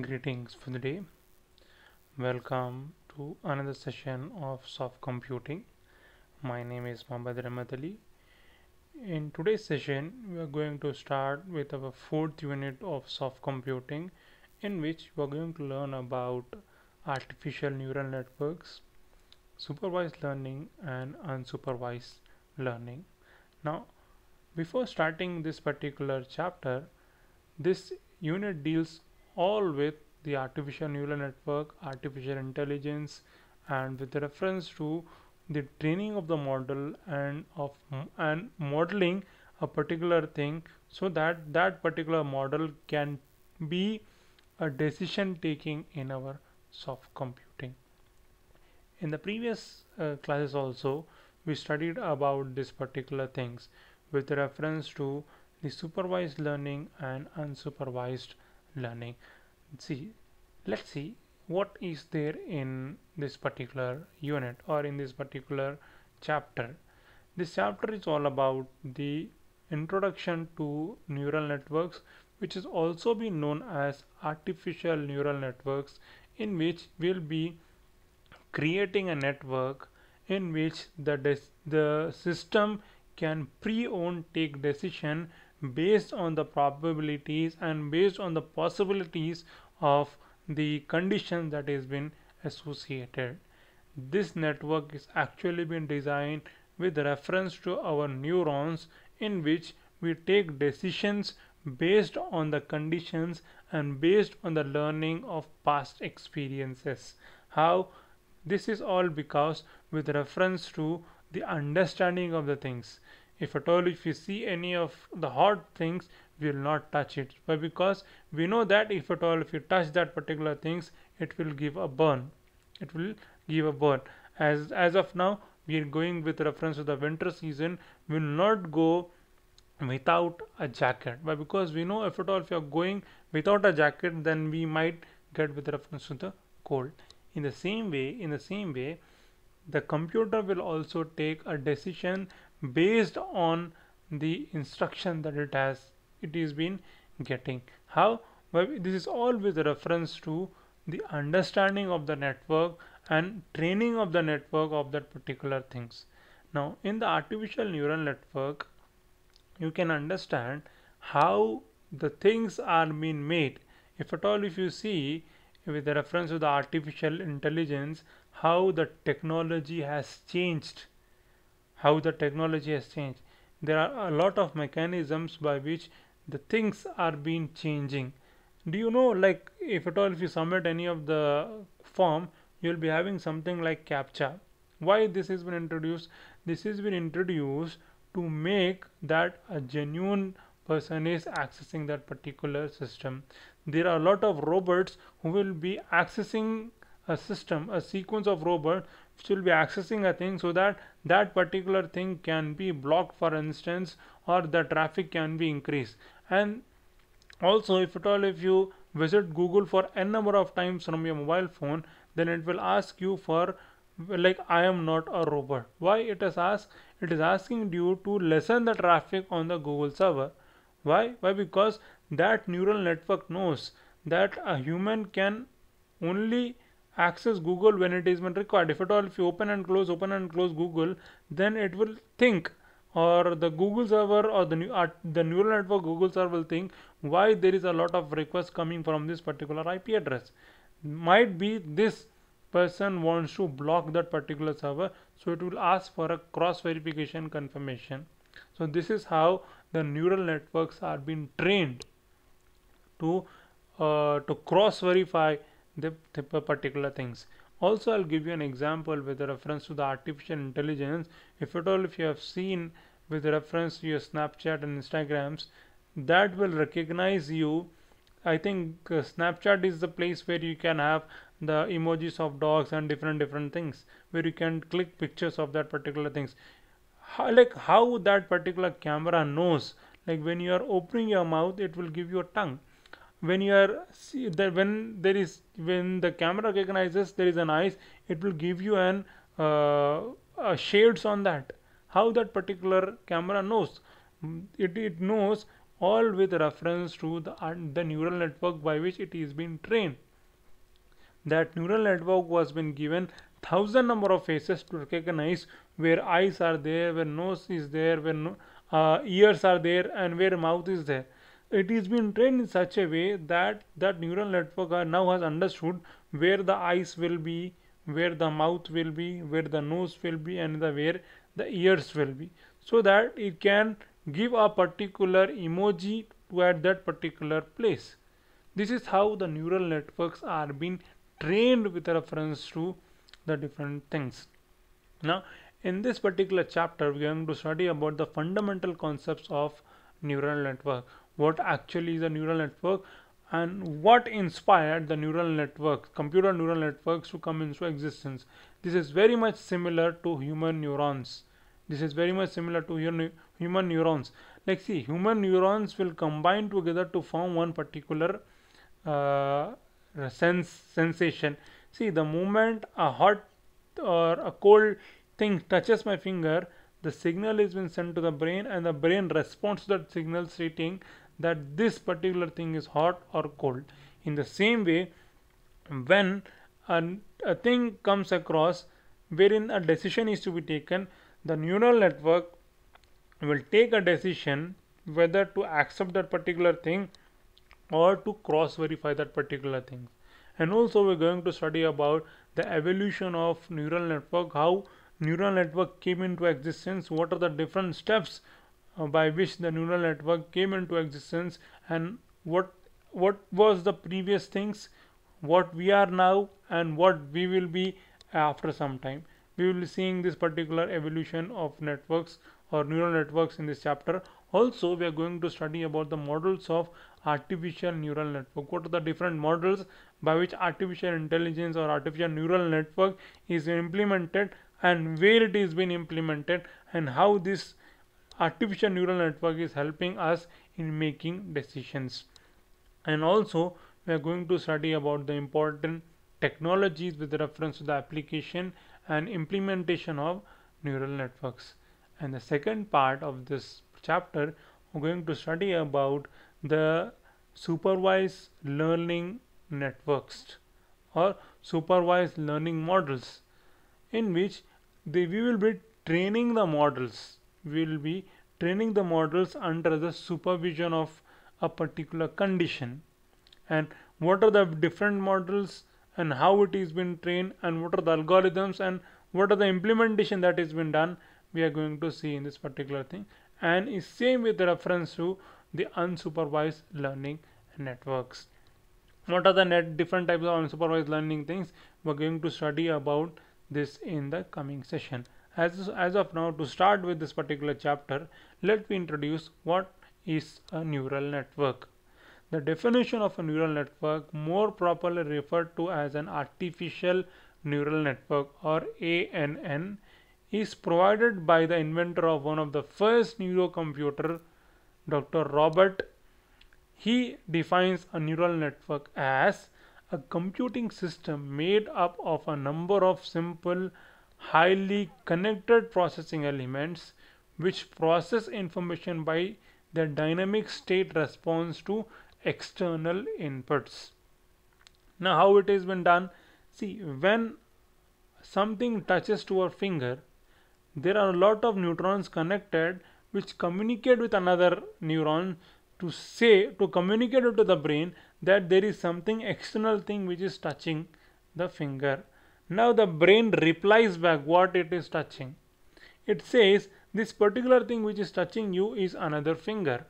greetings for the day welcome to another session of soft computing my name is Mohammad Ramat Ali in today's session we are going to start with our fourth unit of soft computing in which we are going to learn about artificial neural networks supervised learning and unsupervised learning now before starting this particular chapter this unit deals all with the artificial neural network, artificial intelligence, and with reference to the training of the model and of and modeling a particular thing so that that particular model can be a decision taking in our soft computing in the previous uh, classes also we studied about these particular things with reference to the supervised learning and unsupervised learning see let's see what is there in this particular unit or in this particular chapter this chapter is all about the introduction to neural networks which is also been known as artificial neural networks in which we'll be creating a network in which the the system can pre-owned take decision based on the probabilities and based on the possibilities of the condition that has been associated. This network is actually been designed with reference to our neurons in which we take decisions based on the conditions and based on the learning of past experiences. How? This is all because with reference to the understanding of the things if at all if you see any of the hot things we will not touch it but because we know that if at all if you touch that particular things it will give a burn it will give a burn as as of now we are going with reference to the winter season we will not go without a jacket but because we know if at all if you are going without a jacket then we might get with reference to the cold in the same way in the same way the computer will also take a decision based on the instruction that it has it is been getting how well, this is always a reference to the understanding of the network and training of the network of that particular things now in the artificial neural network you can understand how the things are being made if at all if you see with the reference to the artificial intelligence how the technology has changed how the technology has changed. There are a lot of mechanisms by which the things are being changing. Do you know like if at all if you submit any of the form you'll be having something like CAPTCHA. Why this has been introduced? This has been introduced to make that a genuine person is accessing that particular system. There are a lot of robots who will be accessing a system, a sequence of robots Will be accessing a thing so that that particular thing can be blocked for instance or the traffic can be increased and also if at all if you visit google for n number of times from your mobile phone then it will ask you for like i am not a robot why it is asked it is asking you to lessen the traffic on the google server why why because that neural network knows that a human can only access Google when it is not required. If at all, if you open and close, open and close Google, then it will think or the Google server or the, uh, the neural network Google server will think why there is a lot of requests coming from this particular IP address. Might be this person wants to block that particular server so it will ask for a cross verification confirmation so this is how the neural networks are being trained to uh, to cross verify the, the particular things also i'll give you an example with reference to the artificial intelligence if at all if you have seen with reference to your snapchat and instagrams that will recognize you i think uh, snapchat is the place where you can have the emojis of dogs and different different things where you can click pictures of that particular things how, like how that particular camera knows like when you are opening your mouth it will give you a tongue when you are see that when there is when the camera recognizes there is an eyes, it will give you an uh, shades on that how that particular camera knows mm, it, it knows all with reference to the, uh, the neural network by which it is being trained that neural network was been given thousand number of faces to recognize where eyes are there where nose is there where no, uh, ears are there and where mouth is there it is been trained in such a way that that neural network now has understood where the eyes will be where the mouth will be where the nose will be and the where the ears will be so that it can give a particular emoji to at that particular place this is how the neural networks are being trained with reference to the different things now in this particular chapter we are going to study about the fundamental concepts of neural network what actually is a neural network and what inspired the neural networks, computer neural networks to come into existence. This is very much similar to human neurons. This is very much similar to human neurons. Like see, human neurons will combine together to form one particular uh, sense sensation. See, the moment a hot or a cold thing touches my finger, the signal is being sent to the brain and the brain responds to that signal stating that this particular thing is hot or cold. In the same way, when a, a thing comes across wherein a decision is to be taken, the neural network will take a decision whether to accept that particular thing or to cross verify that particular thing and also we're going to study about the evolution of neural network how neural network came into existence what are the different steps uh, by which the neural network came into existence and what what was the previous things what we are now and what we will be after some time we will be seeing this particular evolution of networks or neural networks in this chapter also we are going to study about the models of artificial neural network what are the different models by which artificial intelligence or artificial neural network is implemented and where it is being implemented and how this artificial neural network is helping us in making decisions and also we are going to study about the important technologies with reference to the application and implementation of neural networks and the second part of this chapter we're going to study about the supervised learning networks or supervised learning models in which we will be training the models we will be training the models under the supervision of a particular condition and what are the different models and how it is been trained and what are the algorithms and what are the implementation that has been done we are going to see in this particular thing and is same with reference to the unsupervised learning networks what are the net different types of unsupervised learning things we're going to study about this in the coming session as, as of now, to start with this particular chapter, let me introduce what is a neural network. The definition of a neural network more properly referred to as an artificial neural network or ANN is provided by the inventor of one of the first neurocomputer, Dr. Robert. He defines a neural network as a computing system made up of a number of simple highly connected processing elements which process information by their dynamic state response to external inputs. Now how it is been done? See when something touches to our finger there are a lot of neurons connected which communicate with another neuron to say to communicate to the brain that there is something external thing which is touching the finger now the brain replies back what it is touching. It says this particular thing which is touching you is another finger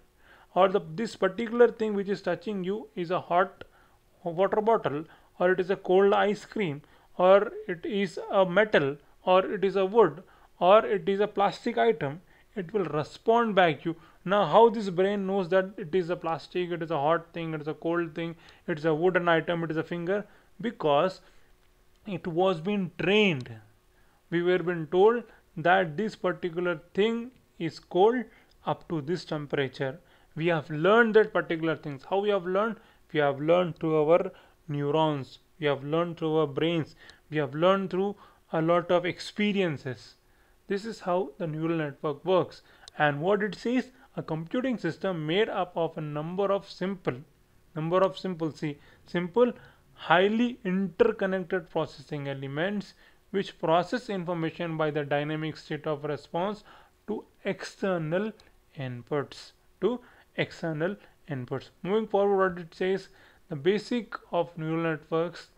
or the, this particular thing which is touching you is a hot water bottle or it is a cold ice cream or it is a metal or it is a wood or it is a plastic item it will respond back you now how this brain knows that it is a plastic it is a hot thing it is a cold thing it is a wooden item it is a finger because it was being trained we were being told that this particular thing is cold up to this temperature we have learned that particular things how we have learned we have learned through our neurons we have learned through our brains we have learned through a lot of experiences this is how the neural network works and what it says a computing system made up of a number of simple number of simple see simple highly interconnected processing elements which process information by the dynamic state of response to external inputs to external inputs moving forward what it says the basic of neural networks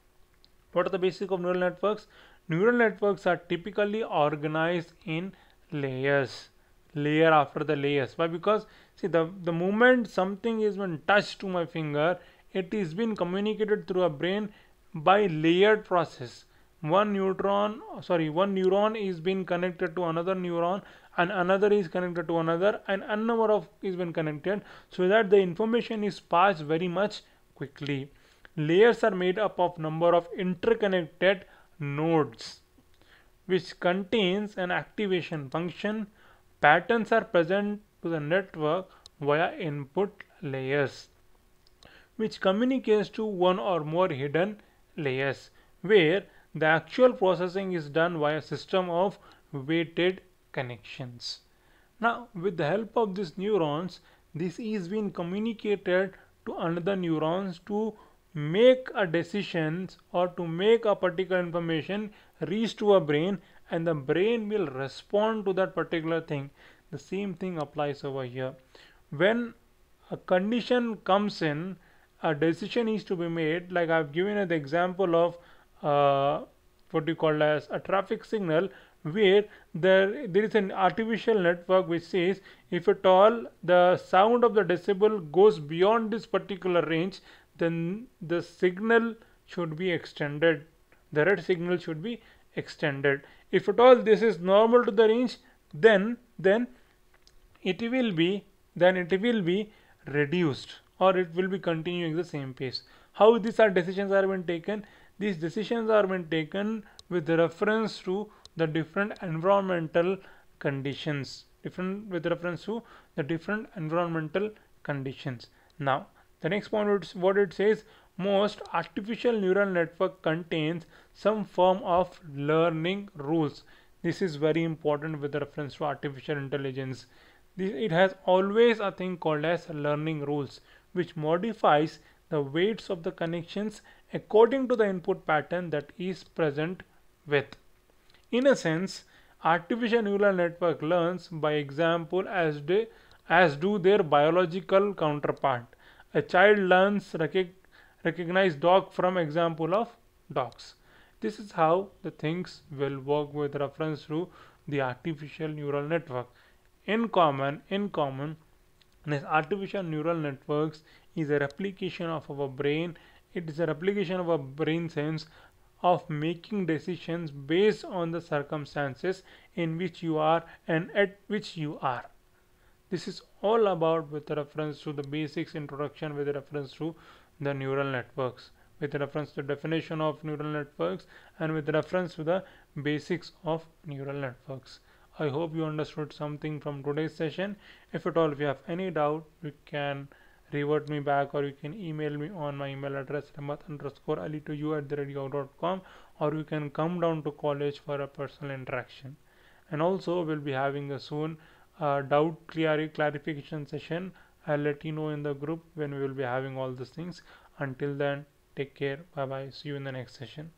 what are the basic of neural networks neural networks are typically organized in layers layer after the layers why because see the the moment something is when touched to my finger it is been communicated through a brain by layered process. One neutron, sorry, one neuron is being connected to another neuron and another is connected to another and another of is been connected so that the information is passed very much quickly. Layers are made up of number of interconnected nodes which contains an activation function. Patterns are present to the network via input layers which communicates to one or more hidden layers where the actual processing is done by a system of weighted connections. Now with the help of these neurons this is being communicated to another neurons to make a decision or to make a particular information reach to a brain and the brain will respond to that particular thing. The same thing applies over here. When a condition comes in a decision is to be made like I've given you the example of uh, what you call as a traffic signal where there there is an artificial network which says if at all the sound of the decibel goes beyond this particular range then the signal should be extended the red signal should be extended if at all this is normal to the range then then it will be then it will be reduced or it will be continuing the same pace. How these are decisions are being taken? These decisions are being taken with reference to the different environmental conditions. Different with reference to the different environmental conditions. Now, the next point is what it says most artificial neural network contains some form of learning rules. This is very important with reference to artificial intelligence. This, it has always a thing called as learning rules which modifies the weights of the connections according to the input pattern that is present with. In a sense, artificial neural network learns by example as, they, as do their biological counterpart. A child learns recognize dog from example of dogs. This is how the things will work with reference to the artificial neural network. In common, in common, and as artificial neural networks is a replication of our brain. It is a replication of our brain sense of making decisions based on the circumstances in which you are and at which you are. This is all about with reference to the basics introduction with reference to the neural networks with reference to the definition of neural networks and with reference to the basics of neural networks. I hope you understood something from today's session. If at all if you have any doubt, you can revert me back or you can email me on my email address ramath underscore ali to you at the radio.com or you can come down to college for a personal interaction. And also we'll be having a soon uh, doubt clar- clarification session. I'll let you know in the group when we will be having all these things. Until then, take care. Bye bye. See you in the next session.